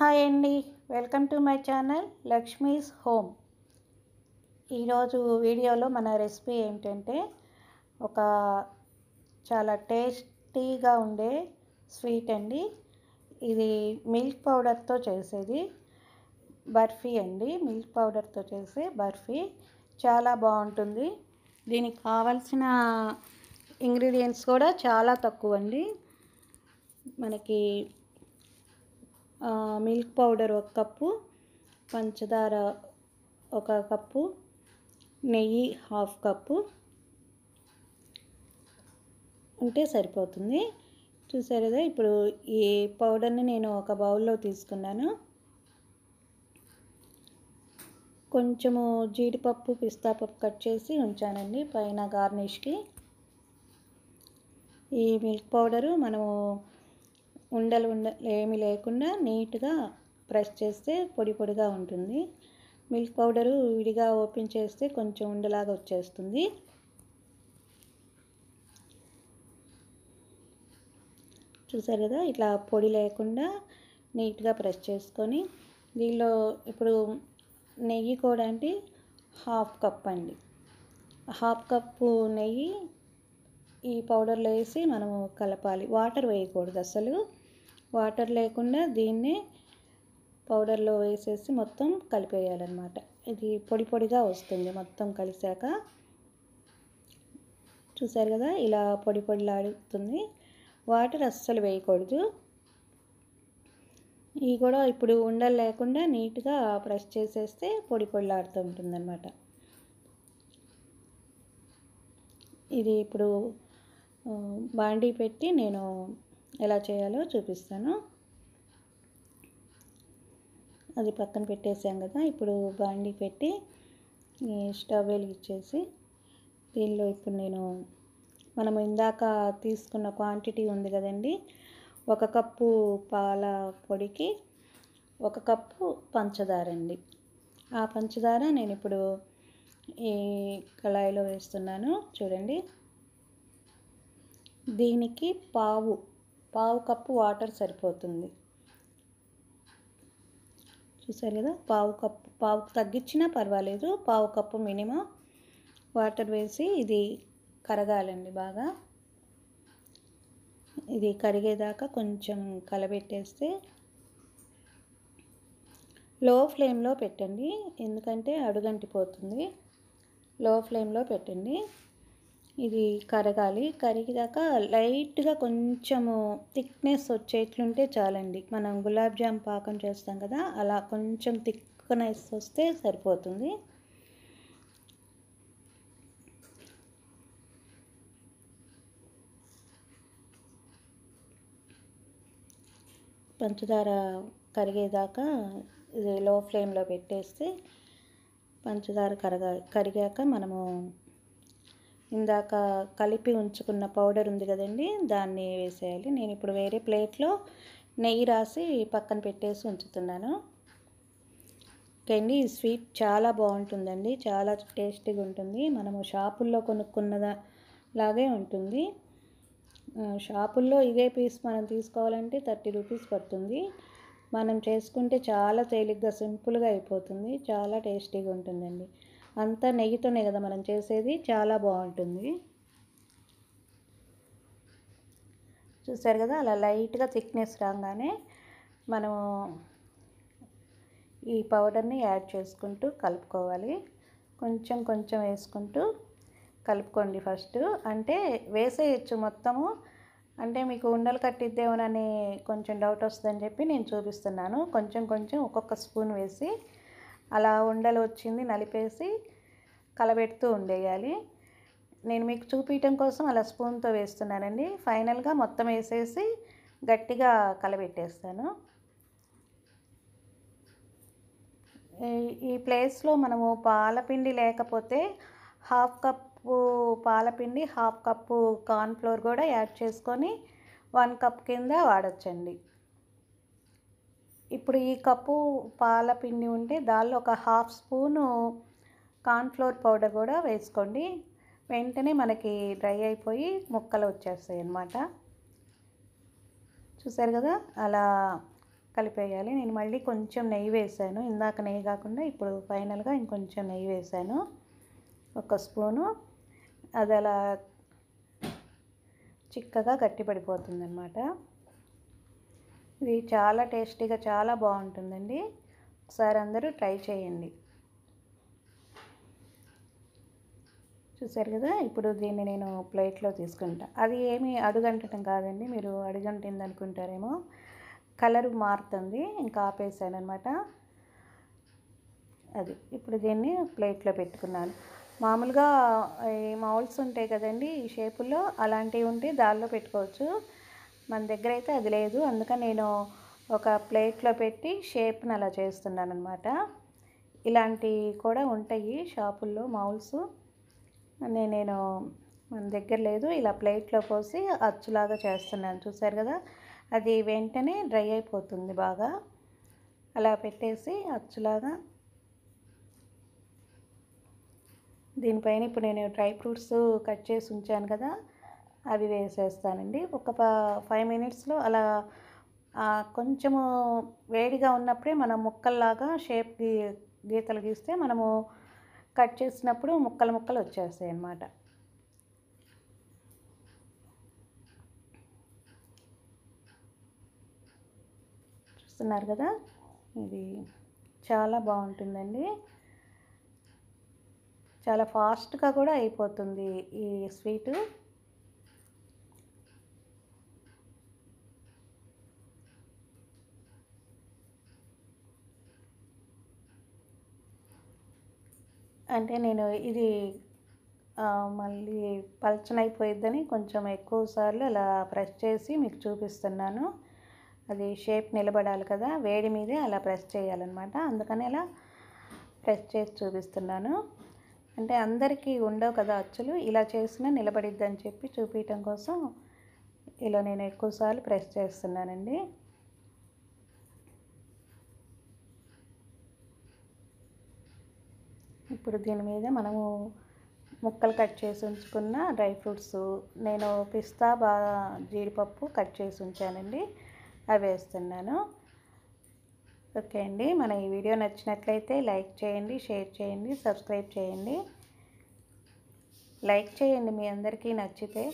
hi అండి welcome to my channel Lakshmi's home ఈరోజు వీడియోలో మన రెసిపీ ఏంటంటే ఒక చాలా టేస్టీగా ఉండే స్వీట్ అండి ఇది మిల్క్ పౌడర్తో చేసేది బర్ఫీ అండి మిల్క్ పౌడర్తో చేసే బర్ఫీ చాలా బాగుంటుంది దీనికి కావాల్సిన ఇంగ్రీడియంట్స్ కూడా చాలా తక్కువ అండి మనకి మిల్క్ పౌడర్ ఒక కప్పు పంచదార ఒక కప్పు నెయ్యి హాఫ్ కప్పు ఉంటే సరిపోతుంది చూసారు కదా ఇప్పుడు ఈ పౌడర్ని నేను ఒక బౌల్లో తీసుకున్నాను కొంచెము జీడిపప్పు పిస్తా పప్పు కట్ చేసి ఉంచానండి పైన గార్నిష్కి ఈ మిల్క్ పౌడరు మనము ఉండలు ఉండ ఏమి లేకుండా నీట్గా ప్రెస్ చేస్తే పొడి పొడిగా ఉంటుంది మిల్క్ పౌడరు విడిగా ఓపెన్ చేస్తే కొంచెం ఉండలాగా వచ్చేస్తుంది చూసారు కదా ఇట్లా పొడి లేకుండా నీట్గా ప్రెస్ చేసుకొని దీనిలో ఇప్పుడు నెయ్యి కూడా అంటే హాఫ్ కప్ అండి హాఫ్ కప్పు నెయ్యి ఈ పౌడర్లో వేసి మనము కలపాలి వాటర్ వేయకూడదు అసలు వాటర్ లేకుండా దీన్నే పౌడర్లో వేసేసి మొత్తం కలిపేయాలన్నమాట ఇది పొడి పొడిగా వస్తుంది మొత్తం కలిసాక చూసారు కదా ఇలా పొడి పొడిలాడుతుంది వాటర్ అస్సలు వేయకూడదు ఇవి కూడా ఇప్పుడు ఉండలు లేకుండా నీట్గా ప్రెస్ చేసేస్తే పొడి పొడిలాడుతూ ఉంటుందన్నమాట ఇది ఇప్పుడు బాండీ పెట్టి నేను ఎలా చేయాలో చూపిస్తాను అది పక్కన పెట్టేసాం కదా ఇప్పుడు బాండి పెట్టి స్టవ్ వెలిగించేసి దీనిలో ఇప్పుడు నేను మనం ఇందాక తీసుకున్న క్వాంటిటీ ఉంది కదండి ఒక కప్పు పాల పొడికి ఒక కప్పు పంచదార అండి ఆ పంచదార నేను ఇప్పుడు ఈ కళాయిలో వేస్తున్నాను చూడండి దీనికి పావు పావు కప్పు వాటర్ సరిపోతుంది చూసారు కదా పావు కప్పు పావు తగ్గించినా పర్వాలేదు పావు కప్పు మినిమం వాటర్ వేసి ఇది కరగాలండి బాగా ఇది కరిగేదాకా కొంచెం కలబెట్టేస్తే లో ఫ్లేమ్లో పెట్టండి ఎందుకంటే అడుగంటిపోతుంది లో ఫ్లేమ్లో పెట్టండి ఇది కరగాలి కరిగిదాక లైట్గా కొంచెము థిక్నెస్ వచ్చేట్లుంటే చాలండి మనం గులాబ్ జామ్ పాకం చేస్తాం కదా అలా కొంచెం థిక్నెస్ వస్తే సరిపోతుంది పంచదార కరిగేదాకా ఇది లో ఫ్లేమ్లో పెట్టేస్తే పంచదార కరగా కరిగాక మనము ఇందాక కలిపి ఉంచుకున్న పౌడర్ ఉంది కదండి దాన్ని వేసేయాలి నేను ఇప్పుడు వేరే ప్లేట్లో నెయ్యి రాసి పక్కన పెట్టేసి ఉంచుతున్నాను అండి ఈ స్వీట్ చాలా బాగుంటుందండి చాలా టేస్టీగా ఉంటుంది మనము షాపుల్లో కొనుక్కున్నదా లాగే ఉంటుంది షాపుల్లో ఇదే పీస్ మనం తీసుకోవాలంటే థర్టీ రూపీస్ పడుతుంది మనం చేసుకుంటే చాలా తేలిగ్గా సింపుల్గా అయిపోతుంది చాలా టేస్టీగా ఉంటుందండి అంతా నెయ్యితోనే కదా మనం చేసేది చాలా బాగుంటుంది చూసారు కదా అలా లైట్గా థిక్నెస్ రాగానే మనము ఈ పౌడర్ని యాడ్ చేసుకుంటూ కలుపుకోవాలి కొంచెం కొంచెం వేసుకుంటూ కలుపుకోండి ఫస్ట్ అంటే వేసేయచ్చు మొత్తము అంటే మీకు ఉండలు కట్టిద్దేమోనని కొంచెం డౌట్ వస్తుందని చెప్పి నేను చూపిస్తున్నాను కొంచెం కొంచెం ఒక్కొక్క స్పూన్ వేసి అలా ఉండలు వచ్చింది నలిపేసి కలబెడుతూ ఉండేయాలి నేను మీకు చూపించడం కోసం అలా స్పూన్తో వేస్తున్నానండి ఫైనల్గా మొత్తం వేసేసి గట్టిగా కలబెట్టేస్తాను ఈ ప్లేస్లో మనము పాలపిండి లేకపోతే హాఫ్ కప్పు పాలపిండి హాఫ్ కప్పు కార్న్ఫ్లోర్ కూడా యాడ్ చేసుకొని వన్ కప్ కింద వాడచ్చండి ఇప్పుడు ఈ కప్పు పాల పిండి ఉంటే దానిలో ఒక హాఫ్ స్పూను కార్న్ఫ్లోర్ పౌడర్ కూడా వేసుకోండి వెంటనే మనకి డ్రై అయిపోయి ముక్కలు వచ్చేస్తాయి అన్నమాట చూసారు కదా అలా కలిపేయాలి నేను మళ్ళీ కొంచెం నెయ్యి వేసాను ఇందాక నెయ్యి కాకుండా ఇప్పుడు ఫైనల్గా ఇంకొంచెం నెయ్యి వేసాను ఒక స్పూను అది అలా చిక్కగా గట్టిపడిపోతుంది అన్నమాట ఇది చాలా టేస్టీగా చాలా బాగుంటుందండి ఒకసారి అందరూ ట్రై చేయండి చూసారు కదా ఇప్పుడు దీన్ని నేను ప్లేట్లో తీసుకుంటా అది ఏమి అడుగంటటం కాదండి మీరు అడుగంటింది అనుకుంటారేమో కలర్ మారుతుంది ఇంకా ఆపేసాను అనమాట అది ఇప్పుడు దీన్ని ప్లేట్లో పెట్టుకున్నాను మామూలుగా ఈ మౌల్స్ ఉంటాయి కదండి ఈ షేపుల్లో అలాంటివి ఉంటే దానిలో పెట్టుకోవచ్చు మన దగ్గర అయితే అది లేదు అందుకని నేను ఒక ప్లేట్లో పెట్టి షేప్ని అలా చేస్తున్నాను అనమాట ఇలాంటివి కూడా ఉంటాయి షాపుల్లో మౌల్స్ నేను మన దగ్గర లేదు ఇలా ప్లేట్లో పోసి అచ్చులాగా చేస్తున్నాను చూసారు కదా అది వెంటనే డ్రై అయిపోతుంది బాగా అలా పెట్టేసి అచ్చులాగా దీనిపైన ఇప్పుడు నేను డ్రై ఫ్రూట్స్ కట్ చేసి ఉంచాను కదా అవి వేసేస్తానండి ఒక ఫైవ్ మినిట్స్లో అలా కొంచెము వేడిగా ఉన్నప్పుడే మనం ముక్కల్లాగా షేప్ గీతలు గీస్తే మనము కట్ చేసినప్పుడు ముక్కలు ముక్కలు వచ్చేస్తాయి అన్నమాట చూస్తున్నారు కదా ఇది చాలా బాగుంటుందండి చాలా ఫాస్ట్గా కూడా అయిపోతుంది ఈ స్వీటు అంటే నేను ఇది మళ్ళీ అయిపోయిద్దని కొంచెం ఎక్కువ సార్లు అలా ప్రెస్ చేసి మీకు చూపిస్తున్నాను అది షేప్ నిలబడాలి కదా వేడి మీదే అలా ప్రెస్ చేయాలన్నమాట అందుకని అలా ప్రెస్ చేసి చూపిస్తున్నాను అంటే అందరికీ ఉండవు కదా అచ్చులు ఇలా చేసినా నిలబడిద్దని చెప్పి చూపించడం కోసం ఇలా నేను ఎక్కువసార్లు ప్రెస్ చేస్తున్నానండి ఇప్పుడు దీని మీద మనము ముక్కలు కట్ చేసి ఉంచుకున్న డ్రై ఫ్రూట్స్ నేను పిస్తా బా జీడిపప్పు కట్ చేసి ఉంచానండి అవి వేస్తున్నాను ఓకే అండి మన ఈ వీడియో నచ్చినట్లయితే లైక్ చేయండి షేర్ చేయండి సబ్స్క్రైబ్ చేయండి లైక్ చేయండి మీ అందరికీ నచ్చితే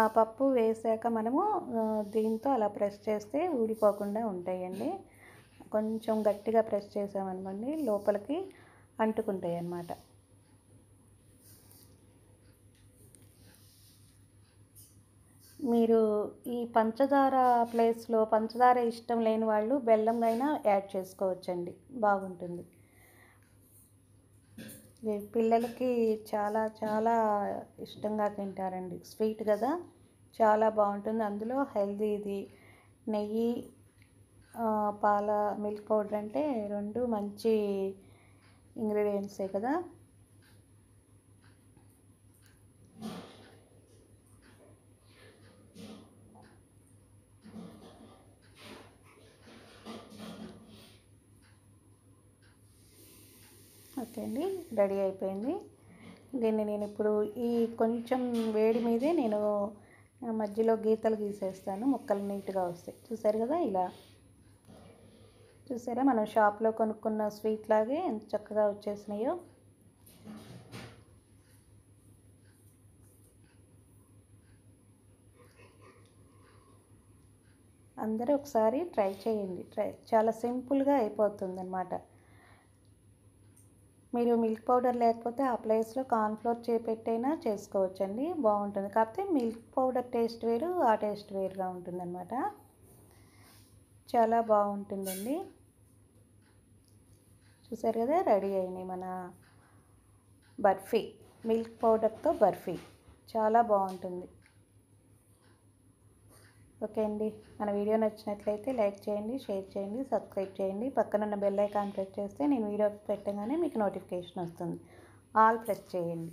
ఆ పప్పు వేసాక మనము దీంతో అలా ప్రెస్ చేస్తే ఊడిపోకుండా ఉంటాయండి కొంచెం గట్టిగా ప్రెస్ చేసామనుకోండి లోపలికి అంటుకుంటాయి అన్నమాట మీరు ఈ పంచదార ప్లేస్లో పంచదార ఇష్టం లేని వాళ్ళు బెల్లంగా అయినా యాడ్ చేసుకోవచ్చండి బాగుంటుంది పిల్లలకి చాలా చాలా ఇష్టంగా తింటారండి స్వీట్ కదా చాలా బాగుంటుంది అందులో హెల్దీది నెయ్యి పాల మిల్క్ పౌడర్ అంటే రెండు మంచి ఇంగ్రీడియంట్సే కదా ఓకే అండి రెడీ అయిపోయింది దీన్ని నేను ఇప్పుడు ఈ కొంచెం వేడి మీదే నేను మధ్యలో గీతలు గీసేస్తాను మొక్కలు నీట్గా వస్తాయి చూసారు కదా ఇలా చూసారా మనం షాప్లో కొనుక్కున్న స్వీట్ లాగే ఎంత చక్కగా వచ్చేసినాయో అందరూ ఒకసారి ట్రై చేయండి ట్రై చాలా సింపుల్గా అయిపోతుంది అనమాట మీరు మిల్క్ పౌడర్ లేకపోతే ఆ ప్లేస్లో కార్న్ఫ్లోర్ చేపెట్టైనా చేసుకోవచ్చండి బాగుంటుంది కాకపోతే మిల్క్ పౌడర్ టేస్ట్ వేరు ఆ టేస్ట్ వేరుగా ఉంటుందన్నమాట చాలా బాగుంటుందండి చూసారు కదా రెడీ అయినాయి మన బర్ఫీ మిల్క్ పౌడర్తో బర్ఫీ చాలా బాగుంటుంది ఓకే అండి మన వీడియో నచ్చినట్లయితే లైక్ చేయండి షేర్ చేయండి సబ్స్క్రైబ్ చేయండి పక్కనున్న బెల్ ఐకాన్ ప్రెస్ చేస్తే నేను వీడియో పెట్టగానే మీకు నోటిఫికేషన్ వస్తుంది ఆల్ ప్రెస్ చేయండి